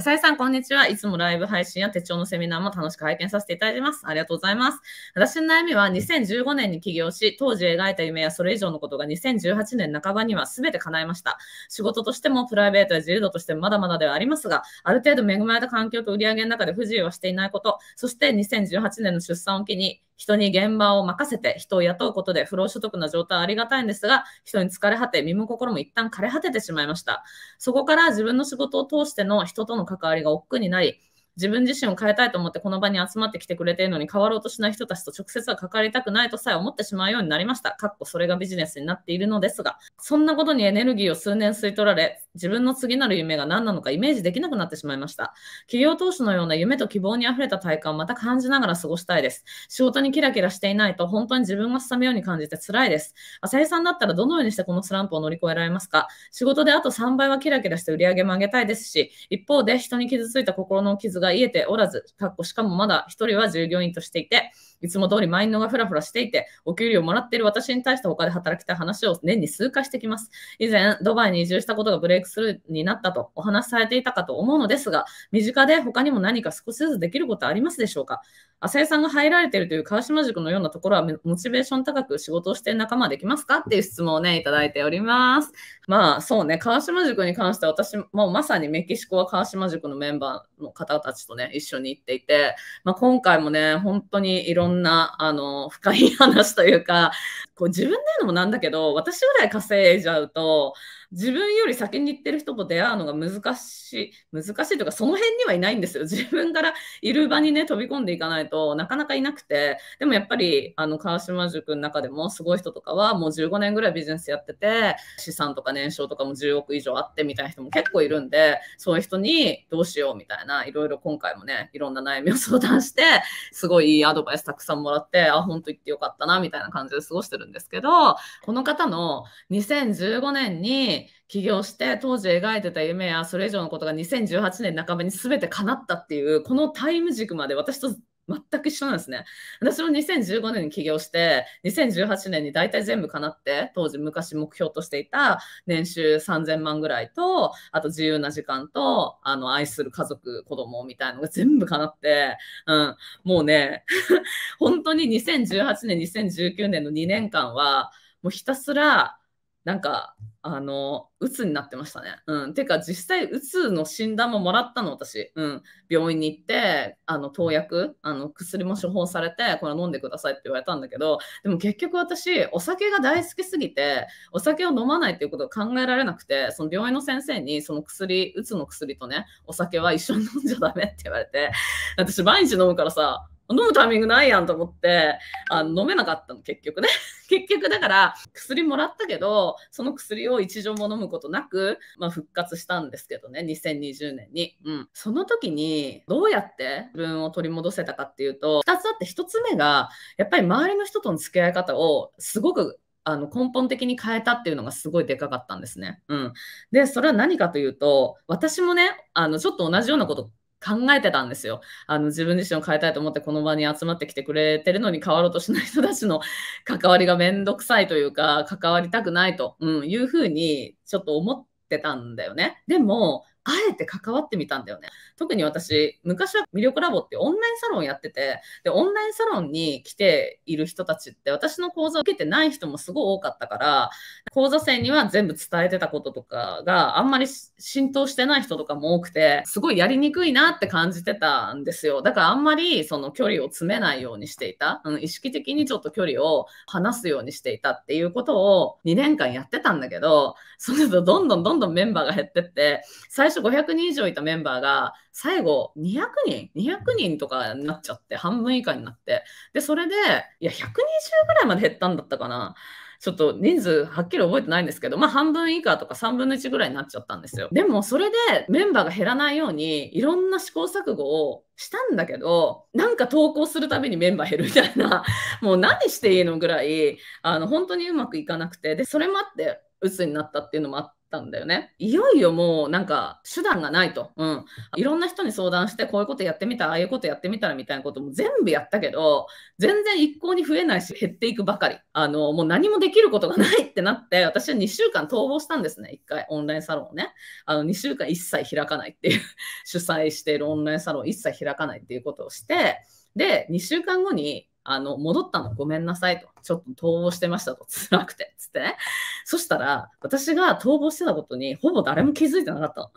浅井さん、こんにちは。いつもライブ配信や手帳のセミナーも楽しく拝見させていただきます。ありがとうございます。私の悩みは、2015年に起業し、当時描いた夢やそれ以上のことが2018年半ばには全て叶いました。仕事としても、プライベートや自由度としてもまだまだではありますが、ある程度恵まれた環境と売り上げの中で不自由はしていないこと、そして2018年の出産を機に、人に現場を任せて人を雇うことで不労所得な状態はありがたいんですが、人に疲れ果て、身も心も一旦枯れ果ててしまいました。そこから自分の仕事を通しての人との関わりが億劫になり、自分自身を変えたいと思ってこの場に集まってきてくれているのに変わろうとしない人たちと直接は関わりたくないとさえ思ってしまうようになりました。かっこそれがビジネスになっているのですが、そんなことにエネルギーを数年吸い取られ、自分の次なる夢が何なのかイメージできなくなってしまいました。企業投資のような夢と希望にあふれた体感をまた感じながら過ごしたいです。仕事にキラキラしていないと本当に自分がすむように感じて辛いです。浅井さんだったらどのようにしてこのスランプを乗り越えられますか仕事であと3倍はキラキラして売り上げも上げたいですし、一方で人に傷ついた心の傷が癒えておらず、かっこしかもまだ1人は従業員としていて、いつも通りマインドがフラフラしていて、お給料をもらっている私に対して他で働きたい話を年に数回してきます。以前、ドバイに移住したことがブレイレイクスルーになったとお話しされていたかと思うのですが、身近で他にも何か少しずつできることありますでしょうか浅井さんが入られているという川島塾のようなところはモチベーション高く仕事をして仲間できますかっていう質問をね、いただいております。まあそうね、川島塾に関しては私もまさにメキシコは川島塾のメンバーの方たちとね、一緒に行っていて、まあ、今回もね、本当にいろんなあの深い話というか、こう自分で言うのもなんだけど、私ぐらい稼いじゃうと、自分より先に行ってる人と出会うのが難しい、難しいというか、その辺にはいないんですよ。自分からいる場にね、飛び込んでいかないとなかなかいなくて、でもやっぱり、あの、川島塾の中でもすごい人とかは、もう15年ぐらいビジネスやってて、資産とか年商とかも10億以上あってみたいな人も結構いるんで、そういう人にどうしようみたいな、いろいろ今回もね、いろんな悩みを相談して、すごいいいアドバイスたくさんもらって、あ、本当行ってよかったな、みたいな感じで過ごしてるんですけど、この方の2015年に、起業して当時描いてた夢やそれ以上のことが2018年半ばに全て叶ったっていうこのタイム軸まで私と全く一緒なんですね。私も2015年に起業して、2018年に大体全部叶って、当時昔目標としていた年収3000万ぐらいと、あと自由な時間と、あの、愛する家族、子供みたいのが全部叶って、うん、もうね、本当に2018年、2019年の2年間は、もうひたすらなんか、あの、うつになってましたね。うん。てか、実際、うつの診断ももらったの、私。うん。病院に行って、あの、投薬、あの、薬も処方されて、これ飲んでくださいって言われたんだけど、でも結局私、お酒が大好きすぎて、お酒を飲まないっていうことが考えられなくて、その病院の先生に、その薬、うつの薬とね、お酒は一緒に飲んじゃダメって言われて、私、毎日飲むからさ、飲むタイミングないやんと思って、あ飲めなかったの、結局ね。結局だから、薬もらったけど、その薬を一錠も飲むことなく、まあ、復活したんですけどね、2020年に。うん。その時に、どうやって自分を取り戻せたかっていうと、2つあって1つ目が、やっぱり周りの人との付き合い方をすごくあの根本的に変えたっていうのがすごいでかかったんですね。うん、でそれは何かというと私もねあのちょっと同じようなこと考えてたんですよ。あの自分自身を変えたいと思ってこの場に集まってきてくれてるのに変わろうとしない人たちの関わりがめんどくさいというか関わりたくないと、うん、いうふうにちょっと思ってたんだよね。でもあえて関わってみたんだよね。特に私、昔は魅力ラボってオンラインサロンやってて、で、オンラインサロンに来ている人たちって、私の講座を受けてない人もすごい多かったから、講座生には全部伝えてたこととかがあんまり浸透してない人とかも多くて、すごいやりにくいなって感じてたんですよ。だからあんまりその距離を詰めないようにしていた。うん、意識的にちょっと距離を離すようにしていたっていうことを2年間やってたんだけど、それとどんどんどんどんメンバーが減ってって、最最初500人以上いたメンバーが、最後200人、200人とかになっちゃって、半分以下になって。で、それで、いや、120ぐらいまで減ったんだったかな。ちょっと人数はっきり覚えてないんですけど、まあ半分以下とか3分の1ぐらいになっちゃったんですよ。でもそれでメンバーが減らないようにいろんな試行錯誤をしたんだけど、なんか投稿するたびにメンバー減るみたいな、もう何していいのぐらい、あの本当にうまくいかなくて、で、それもあって鬱になったっていうのもあって、たんだよね。いよいよもうなんか手段がないと。うん。いろんな人に相談して、こういうことやってみたら、ああいうことやってみたらみたいなことも全部やったけど、全然一向に増えないし、減っていくばかり。あの、もう何もできることがないってなって、私は2週間逃亡したんですね。1回、オンラインサロンをね。あの、2週間一切開かないっていう 主催しているオンラインサロン一切開かないっていうことをして、で、2週間後にあの、戻ったのごめんなさいと。ちょっと逃亡してましたと。辛くて。つってね。そしたら、私が逃亡してたことに、ほぼ誰も気づいてなかった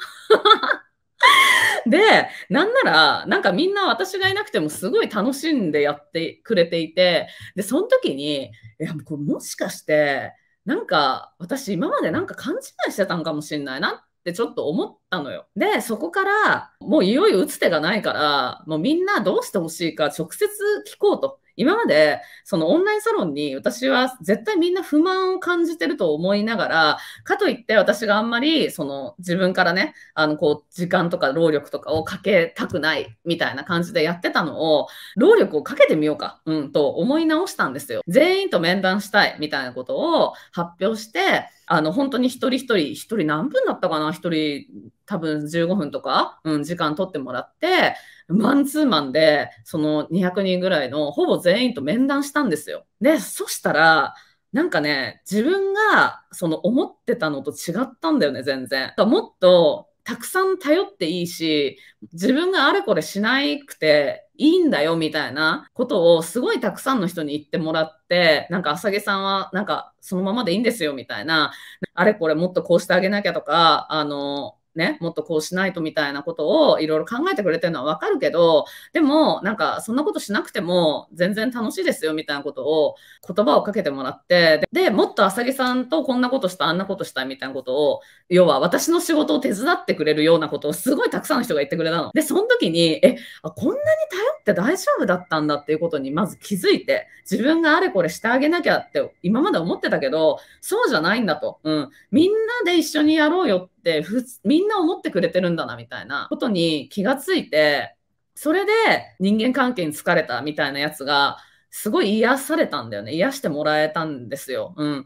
の。で、なんなら、なんかみんな私がいなくてもすごい楽しんでやってくれていて、で、その時に、いや、これもしかして、なんか私今までなんか勘違いしてたんかもしんないなってちょっと思ったのよ。で、そこから、もういよいよ打つ手がないから、もうみんなどうしてほしいか直接聞こうと。今までそのオンラインサロンに私は絶対みんな不満を感じてると思いながらかといって私があんまりその自分からねあのこう時間とか労力とかをかけたくないみたいな感じでやってたのを労力をかけてみようか、うん、と思い直したんですよ。全員と面談したいみたいなことを発表してあの、本当に一人一人、一人何分だったかな一人多分15分とか、うん、時間取ってもらって、マンツーマンで、その200人ぐらいの、ほぼ全員と面談したんですよ。で、そしたら、なんかね、自分が、その思ってたのと違ったんだよね、全然。もっと、たくさん頼っていいし、自分があれこれしないくていいんだよみたいなことをすごいたくさんの人に言ってもらって、なんか浅毛さんはなんかそのままでいいんですよみたいな、あれこれもっとこうしてあげなきゃとか、あの、ね、もっとこうしないとみたいなことをいろいろ考えてくれてるのはわかるけど、でもなんかそんなことしなくても全然楽しいですよみたいなことを言葉をかけてもらって、で、もっと浅木さんとこんなことした、あんなことしたみたいなことを、要は私の仕事を手伝ってくれるようなことをすごいたくさんの人が言ってくれたの。で、その時に、え、あこんなに頼って大丈夫だったんだっていうことにまず気づいて、自分があれこれしてあげなきゃって今まで思ってたけど、そうじゃないんだと。うん。みんなで一緒にやろうよってってふみんな思ってくれてるんだなみたいなことに気がついてそれで人間関係に疲れたみたいなやつがすごい癒されたんだよね。癒してもらえたんですよ。うん。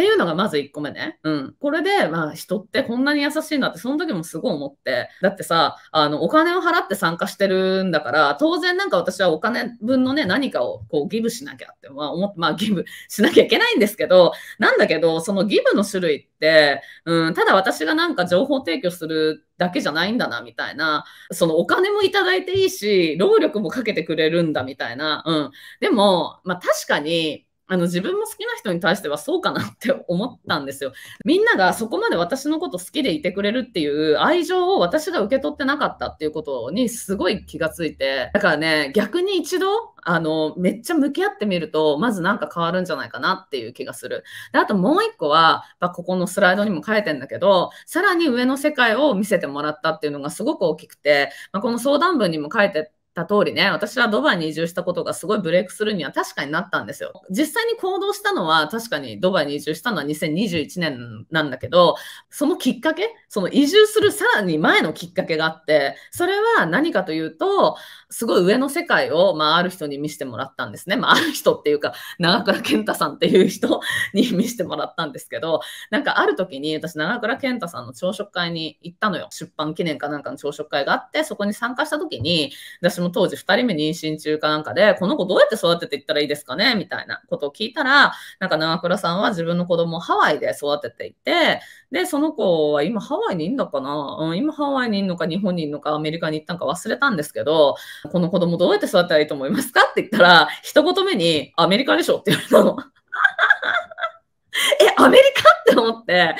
っていうのがまず1個目ね。うん。これで、まあ人ってこんなに優しいなって、その時もすごい思って。だってさ、あの、お金を払って参加してるんだから、当然なんか私はお金分のね、何かをこうギブしなきゃって、まあ思って、まあギブしなきゃいけないんですけど、なんだけど、そのギブの種類って、うん、ただ私がなんか情報提供するだけじゃないんだな、みたいな。そのお金もいただいていいし、労力もかけてくれるんだ、みたいな。うん。でも、まあ確かに、あの自分も好きな人に対してはそうかなって思ったんですよ。みんながそこまで私のこと好きでいてくれるっていう愛情を私が受け取ってなかったっていうことにすごい気がついて、だからね、逆に一度、あの、めっちゃ向き合ってみると、まずなんか変わるんじゃないかなっていう気がする。で、あともう一個は、まあ、ここのスライドにも書いてんだけど、さらに上の世界を見せてもらったっていうのがすごく大きくて、まあ、この相談文にも書いてた通りね、私はドバイに移住したことがすごいブレイクするには確かになったんですよ。実際に行動したのは確かにドバイに移住したのは2021年なんだけど、そのきっかけ、その移住するさらに前のきっかけがあって、それは何かというと、すごい上の世界を、まあ、ある人に見せてもらったんですね。まあ、ある人っていうか、長倉健太さんっていう人 に見せてもらったんですけど、なんかある時に私、長倉健太さんの朝食会に行ったのよ。出版記念かなんかの朝食会があって、そこに参加した時に、私私も当時2人目妊娠中かなんかで、この子どうやって育てていったらいいですかねみたいなことを聞いたら、なんか長倉さんは自分の子供をハワイで育てていて、で、その子は今ハワイにいんのかな、うん、今ハワイにいんのか日本にいんのかアメリカに行ったのか忘れたんですけど、この子供どうやって育てたらいいと思いますかって言ったら、一言目にアメリカでしょって言われたの。え、アメリカって思って。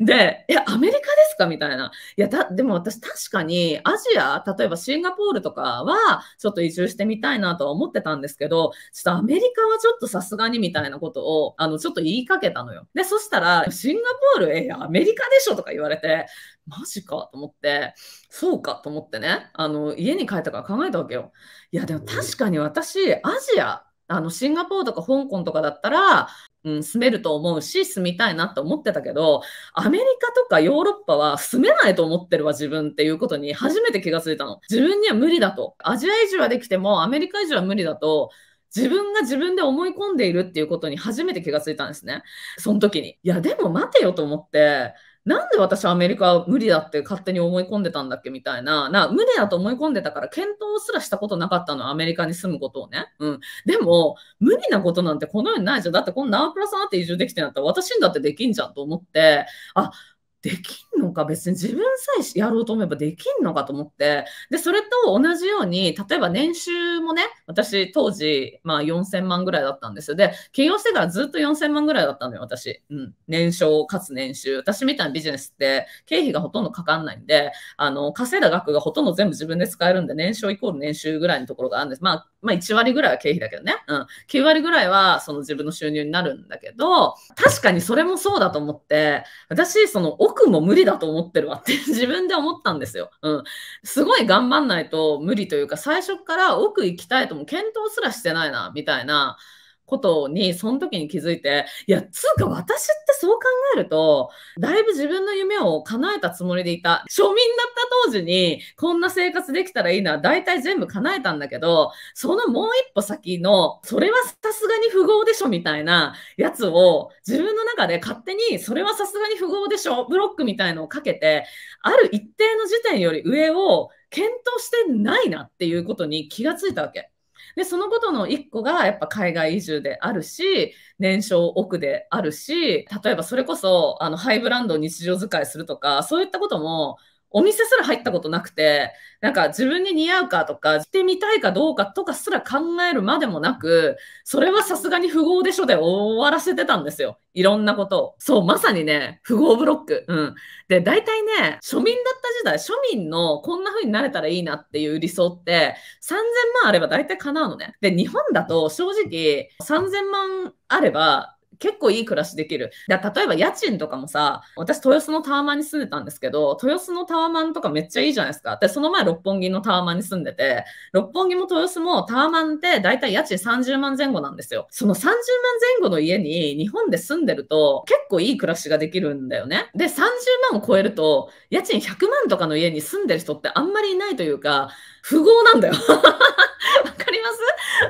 で、え、アメリカですかみたいな。いや、だ、でも私確かにアジア、例えばシンガポールとかは、ちょっと移住してみたいなとは思ってたんですけど、ちょっとアメリカはちょっとさすがにみたいなことを、あの、ちょっと言いかけたのよ。で、そしたら、シンガポール、え、アメリカでしょとか言われて、マジかと思って、そうかと思ってね、あの、家に帰ったから考えたわけよ。いや、でも確かに私、アジア、あの、シンガポールとか香港とかだったら、うん、住めると思うし、住みたいなって思ってたけど、アメリカとかヨーロッパは住めないと思ってるわ、自分っていうことに初めて気がついたの。自分には無理だと。アジア移住はできても、アメリカ移住は無理だと、自分が自分で思い込んでいるっていうことに初めて気がついたんですね。その時に。いや、でも待てよと思って、なんで私アメリカは無理だって勝手に思い込んでたんだっけみたいな、な、無理だと思い込んでたから検討すらしたことなかったの、アメリカに住むことをね。うん。でも、無理なことなんてこの世にないじゃん。だってこのナープラさんって移住できてんだったら私にだってできんじゃんと思って、あ、できんのか別に自分さえやろうと思えばできんのかと思ってでそれと同じように例えば年収もね私当時、まあ、4000万ぐらいだったんですよで起業してからずっと4000万ぐらいだったのよ私、うん、年商かつ年収私みたいなビジネスって経費がほとんどかかんないんであの稼いだ額がほとんど全部自分で使えるんで年少イコール年収ぐらいのところがあるんです、まあ、まあ1割ぐらいは経費だけどね、うん、9割ぐらいはその自分の収入になるんだけど確かにそれもそうだと思って私その僕も無理だと思ってるわって 自分で思ったんですよ。うん。すごい頑張んないと無理というか、最初から奥行きたいとも検討すらしてないな、みたいな。ことに、その時に気づいて、いや、つうか私ってそう考えると、だいぶ自分の夢を叶えたつもりでいた。庶民だった当時に、こんな生活できたらいいのは大体全部叶えたんだけど、そのもう一歩先の、それはさすがに不合でしょみたいなやつを、自分の中で勝手に、それはさすがに不合でしょブロックみたいのをかけて、ある一定の時点より上を検討してないなっていうことに気がついたわけ。で、そのことの一個がやっぱ海外移住であるし、年商億であるし、例えばそれこそ、あの、ハイブランドを日常使いするとか、そういったことも、お店すら入ったことなくて、なんか自分に似合うかとか、してみたいかどうかとかすら考えるまでもなく、それはさすがに不合でしょで終わらせてたんですよ。いろんなことを。そう、まさにね、不合ブロック。うん。で、大体ね、庶民だった時代、庶民のこんな風になれたらいいなっていう理想って、3000万あれば大体叶うのね。で、日本だと正直、3000万あれば、結構いい暮らしできる。だ例えば家賃とかもさ、私豊洲のタワマンに住んでたんですけど、豊洲のタワマンとかめっちゃいいじゃないですか。で、その前六本木のタワマンに住んでて、六本木も豊洲もタワマンってだいたい家賃30万前後なんですよ。その30万前後の家に日本で住んでると結構いい暮らしができるんだよね。で、30万を超えると家賃100万とかの家に住んでる人ってあんまりいないというか、富豪なんだよ。わかります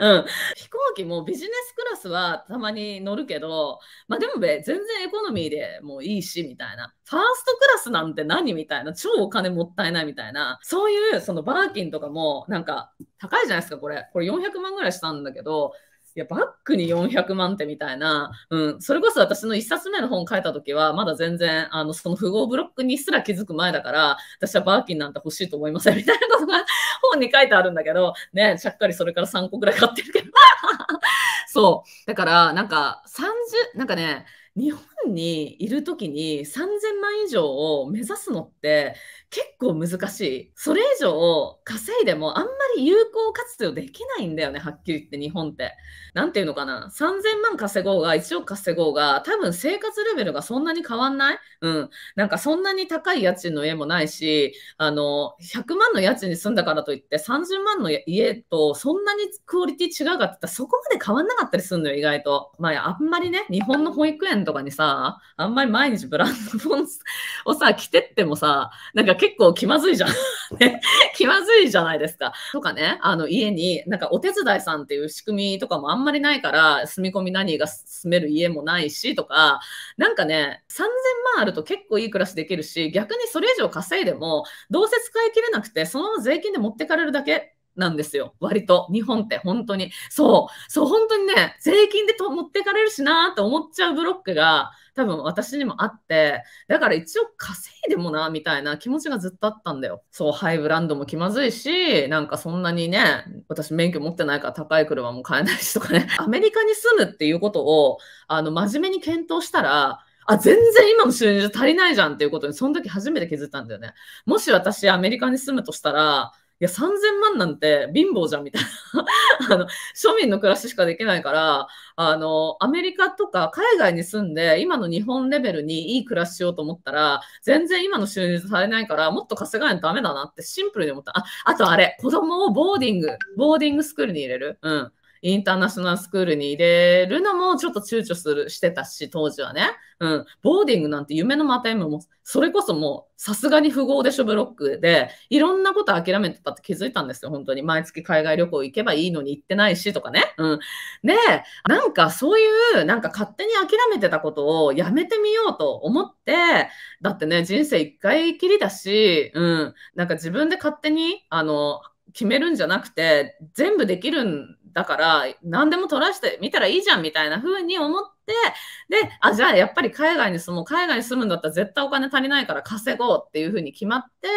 うん。飛行機もビジネスクラスはたまに乗るけど、まあでも全然エコノミーでもういいし、みたいな。ファーストクラスなんて何みたいな。超お金もったいないみたいな。そういう、そのバーキンとかも、なんか、高いじゃないですか、これ。これ400万ぐらいしたんだけど、いや、バックに400万ってみたいな、うん、それこそ私の1冊目の本書いた時は、まだ全然、あの、その富豪ブロックにすら気づく前だから、私はバーキンなんて欲しいと思いませんみたいなことが本に書いてあるんだけど、ね、ちゃっかりそれから3個ぐらい買ってるけど。そう。だから、なんか、30、なんかね、日本にいる時に3000万以上を目指すのって結構難しい。それ以上稼いでもあんまり有効活用できないんだよね、はっきり言って日本って。なんていうのかな。3000万稼ごうが、1億稼ごうが、多分生活レベルがそんなに変わんないうん。なんかそんなに高い家賃の家もないし、あの、100万の家賃に住んだからといって30万の家とそんなにクオリティ違うかって言ったらそこまで変わんなかったりするのよ、意外と。まあ、あんまりね、日本の保育園とかにさ、あんまり毎日ブランドをさ、着てってもさ、なんか結構気まずいじゃん。ね、気まずいじゃないですか。とかね、あの家に、なんかお手伝いさんっていう仕組みとかもあんまりないから、住み込み何が住める家もないしとか、なんかね、3000万あると結構いい暮らしできるし、逆にそれ以上稼いでも、どうせ使い切れなくて、そのまま税金で持ってかれるだけなんですよ。割と。日本って本当に。そう。そう、本当にね、税金でと持ってかれるしなーって思っちゃうブロックが多分私にもあって、だから一応稼いでもな、みたいな気持ちがずっとあったんだよ。そう、ハイブランドも気まずいし、なんかそんなにね、私免許持ってないから高い車も買えないしとかね。アメリカに住むっていうことを、あの、真面目に検討したら、あ、全然今の収入足りないじゃんっていうことに、その時初めて気づいたんだよね。もし私アメリカに住むとしたら、いや、3000万なんて貧乏じゃんみたいな あの、庶民の暮らししかできないから、あの、アメリカとか海外に住んで、今の日本レベルにいい暮らししようと思ったら、全然今の収入されないから、もっと稼がないとダメだなってシンプルに思った。あ、あとあれ、子供をボーディング、ボーディングスクールに入れる。うん。インターナショナルスクールに入れるのもちょっと躊躇する、してたし、当時はね。うん。ボーディングなんて夢のまた M も、それこそもう、さすがに富豪でしょ、ブロックで、いろんなこと諦めてたって気づいたんですよ、本当に。毎月海外旅行行けばいいのに行ってないし、とかね。うん。で、なんかそういう、なんか勝手に諦めてたことをやめてみようと思って、だってね、人生一回きりだし、うん。なんか自分で勝手に、あの、決めるんじゃなくて、全部できるんだから、何でも取らしてみたらいいじゃんみたいな風に思って、で、あ、じゃあやっぱり海外に住もう。海外に住むんだったら絶対お金足りないから稼ごうっていう風に決まって、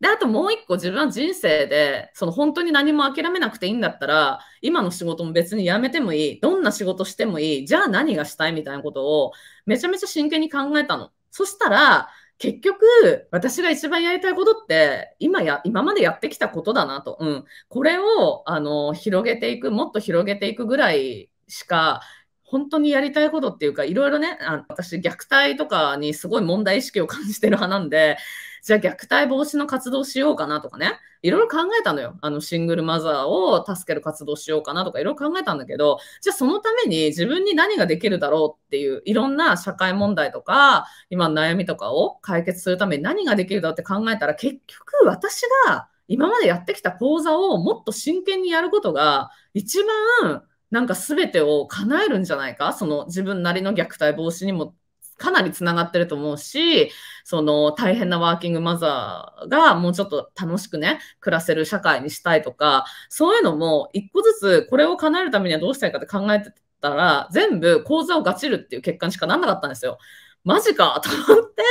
で、あともう一個自分は人生で、その本当に何も諦めなくていいんだったら、今の仕事も別に辞めてもいい。どんな仕事してもいい。じゃあ何がしたいみたいなことを、めちゃめちゃ真剣に考えたの。そしたら、結局、私が一番やりたいことって、今や、今までやってきたことだなと。うん。これを、あの、広げていく、もっと広げていくぐらいしか、本当にやりたいことっていうか、いろいろね、あ私、虐待とかにすごい問題意識を感じてる派なんで、じゃあ虐待防止の活動しようかなとかね、いろいろ考えたのよ。あの、シングルマザーを助ける活動しようかなとかいろいろ考えたんだけど、じゃあそのために自分に何ができるだろうっていう、いろんな社会問題とか、今の悩みとかを解決するために何ができるだって考えたら、結局私が今までやってきた講座をもっと真剣にやることが、一番なんか全てを叶えるんじゃないかその自分なりの虐待防止にもかなりつながってると思うし、その大変なワーキングマザーがもうちょっと楽しくね、暮らせる社会にしたいとか、そういうのも一個ずつこれを叶えるためにはどうしたいかって考えてたら、全部講座をガチるっていう結果にしかなんなかったんですよ。マジかと思って、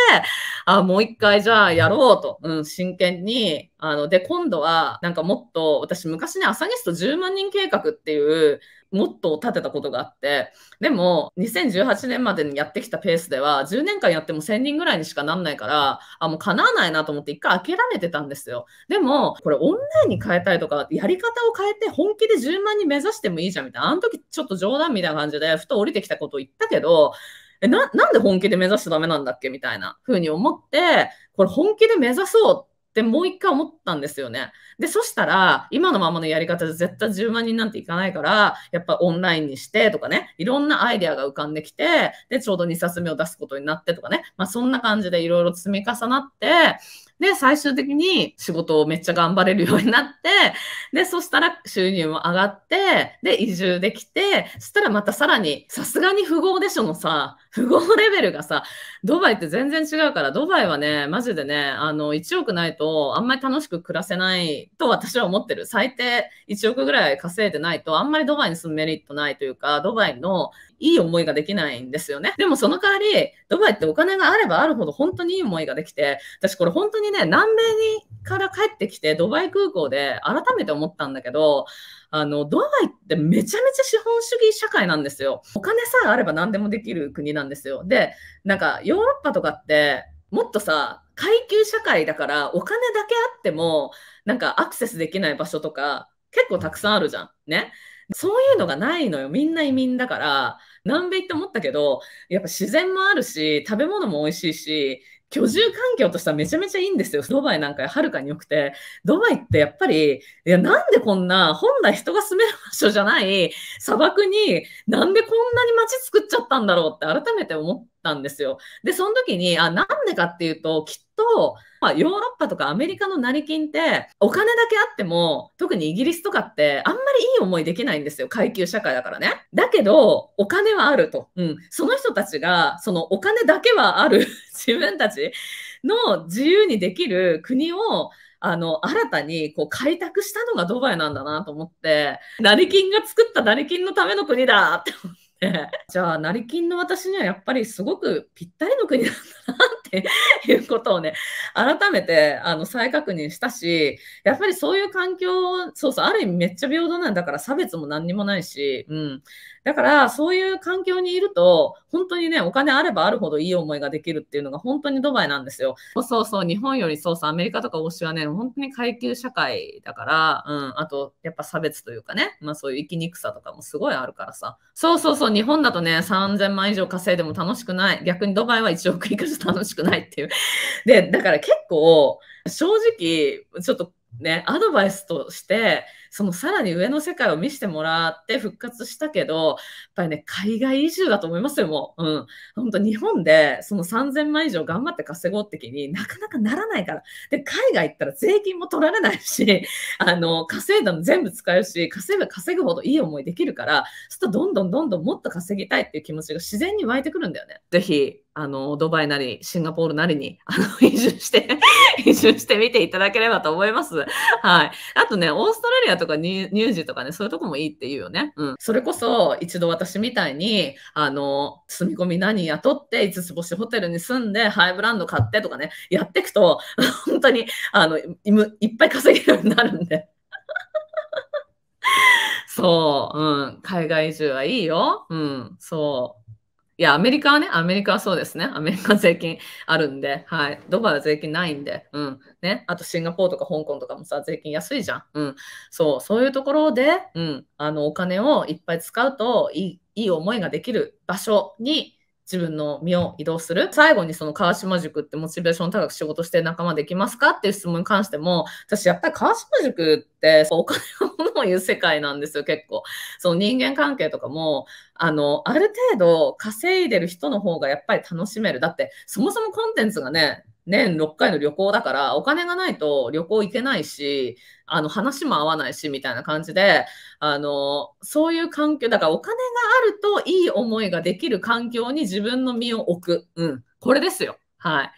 あ、もう一回じゃあやろうと。うん、真剣に。あの、で、今度は、なんかもっと、私昔ね、朝ゲスト10万人計画っていう、モットーを立てたことがあって、でも、2018年までにやってきたペースでは、10年間やっても1000人ぐらいにしかなんないから、あ、もう叶わないなと思って一回諦めてたんですよ。でも、これオンラインに変えたいとか、やり方を変えて本気で10万人目指してもいいじゃんみたいな、あの時ちょっと冗談みたいな感じで、ふと降りてきたことを言ったけど、え、な、なんで本気で目指しちゃダメなんだっけみたいな風に思って、これ本気で目指そうってもう一回思ったんですよね。で、そしたら、今のままのやり方で絶対10万人なんていかないから、やっぱオンラインにしてとかね、いろんなアイデアが浮かんできて、で、ちょうど2冊目を出すことになってとかね、まあそんな感じでいろいろ積み重なって、で、最終的に仕事をめっちゃ頑張れるようになって、で、そしたら収入も上がって、で、移住できて、そしたらまたさらに、さすがに富豪でしょのさ、富豪レベルがさ、ドバイって全然違うから、ドバイはね、マジでね、あの、1億ないと、あんまり楽しく暮らせないと私は思ってる。最低1億ぐらい稼いでないと、あんまりドバイに住むメリットないというか、ドバイのいい思いができないんですよね。でもその代わり、ドバイってお金があればあるほど本当にいい思いができて、私これ本当にね、南米にから帰ってきて、ドバイ空港で改めて思ったんだけど、あの、ドバイってめちゃめちゃ資本主義社会なんですよ。お金さえあれば何でもできる国なんですよ。で、なんかヨーロッパとかって、もっとさ、階級社会だからお金だけあっても、なんかアクセスできない場所とか結構たくさんあるじゃん。ね。そういうのがないのよ。みんな移民だから。南米って思ったけど、やっぱ自然もあるし、食べ物も美味しいし、居住環境としてはめちゃめちゃいいんですよ。ドバイなんかはるかに良くて。ドバイってやっぱり、いや、なんでこんな、本来人が住める場所じゃない砂漠に、なんでこんなに街作っちゃったんだろうって改めて思ったんですよ。で、その時に、あ、なんでかっていうと、きっと、まあ、ヨーロッパとかアメリカの成金って、お金だけあっても、特にイギリスとかって、あんまりいい思いできないんですよ。階級社会だからね。だけど、お金はあると。うん。その人たちが、そのお金だけはある 自分たちの自由にできる国を、あの、新たにこう開拓したのがドバイなんだなと思って、成金が作った成金のための国だって思って じゃあ、成金の私にはやっぱりすごくぴったりの国なんだなっていうことをね、改めてあの再確認したし、やっぱりそういう環境、そうそう、ある意味めっちゃ平等なんだから差別も何にもないし、うん。だから、そういう環境にいると、本当にね、お金あればあるほどいい思いができるっていうのが本当にドバイなんですよ。そうそう、日本よりそうそう、アメリカとか欧州はね、本当に階級社会だから、うん、あと、やっぱ差別というかね、まあそういう生きにくさとかもすごいあるからさ。そうそうそう、日本だとね、3000万以上稼いでも楽しくない。逆にドバイは1億いくつ楽しくくないっていう。で、だから結構、正直、ちょっとね、アドバイスとして、そのさらに上の世界を見せてもらって復活したけど、やっぱりね、海外移住だと思いますよ、もう。うん。本当日本でその3000万以上頑張って稼ごうって気になかなかならないから。で、海外行ったら税金も取られないし、あの、稼いだの全部使うし、稼ぐ稼ぐほどいい思いできるから、そしたらどんどんどんどんもっと稼ぎたいっていう気持ちが自然に湧いてくるんだよね。ぜひ、あの、ドバイなり、シンガポールなりに、あの、移住して移住してみていただければと思います。はい。あとね、オーストラリアとか乳児とかね、そういうとこもいいって言うよね。うん。それこそ、一度私みたいに、あの、住み込み何雇って、五つ星ホテルに住んで、ハイブランド買ってとかね、やっていくと、本当に、あの、いっぱい稼げるようになるんで。そう、うん。海外移住はいいよ。うん、そう。いや、アメリカはね、アメリカはそうですね。アメリカ税金あるんで、はい。ドバイは税金ないんで、うん。ね。あとシンガポールとか香港とかもさ、税金安いじゃん。うん。そう、そういうところで、うん。あの、お金をいっぱい使うといい、いい思いができる場所に、自分の身を移動する最後にその川島塾ってモチベーション高く仕事して仲間できますかっていう質問に関しても私やっぱり川島塾、お金を物を言う世界なんですよ、結構。その人間関係とかも、あの、ある程度稼いでる人の方がやっぱり楽しめる。だって、そもそもコンテンツがね、年6回の旅行だから、お金がないと旅行行けないし、あの、話も合わないし、みたいな感じで、あの、そういう環境、だからお金があるといい思いができる環境に自分の身を置く。うん。これですよ。はい。